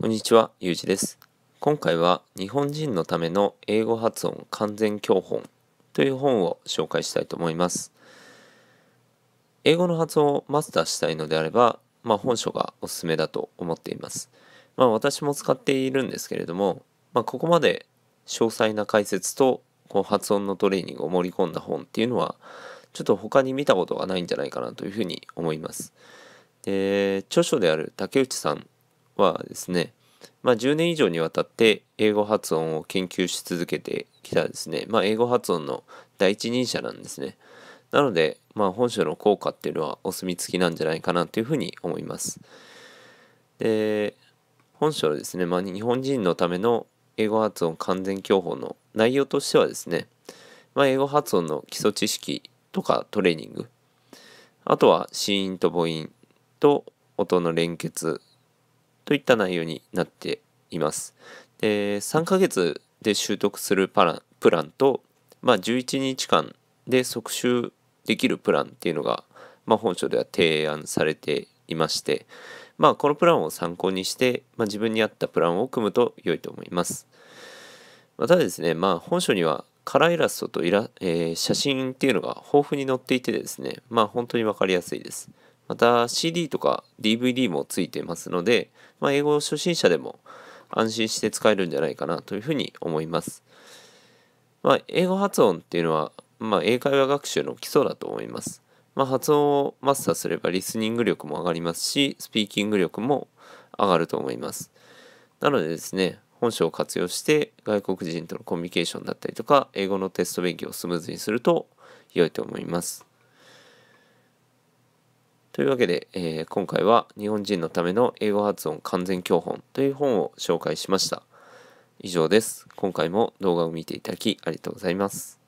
こんにちは、ゆうじです。今回は日本人のための英語発音完全教本という本を紹介したいと思います。英語の発音をマスターしたいのであれば、まあ、本書がおすすめだと思っています。まあ、私も使っているんですけれども、まあ、ここまで詳細な解説とこう発音のトレーニングを盛り込んだ本っていうのはちょっと他に見たことがないんじゃないかなというふうに思います。で著書である竹内さんはですね、まあ、10年以上にわたって英語発音を研究し続けてきたですね、まあ、英語発音の第一人者なんですね。なので、まあ、本書の効果っていうのはお墨付きなんじゃないかなというふうに思います。で、本書はですね、まあ、日本人のための英語発音完全教法の内容としてはですね、まあ、英語発音の基礎知識とかトレーニング、あとは子音と母音と音の連結といった内容になっています。で3ヶ月で習得するパラプランと、まあ、11日間で即習できるプランっていうのが、まあ、本書では提案されていまして、まあ、このプランを参考にして、まあ、自分に合ったプランを組むと良いと思います。またですね、まあ、本書にはカラーイラストとイラ、えー、写真っていうのが豊富に載っていてですね、まあ、本当に分かりやすいです。また CD とか DVD もついてますので、まあ、英語初心者でも安心して使えるんじゃないかなというふうに思います。まあ、英語発音っていうのは、まあ、英会話学習の基礎だと思います。まあ、発音をマスターすればリスニング力も上がりますし、スピーキング力も上がると思います。なのでですね、本書を活用して外国人とのコミュニケーションだったりとか、英語のテスト勉強をスムーズにすると良いと思います。というわけで、えー、今回は日本人のための英語発音完全教本という本を紹介しました。以上です。今回も動画を見ていただきありがとうございます。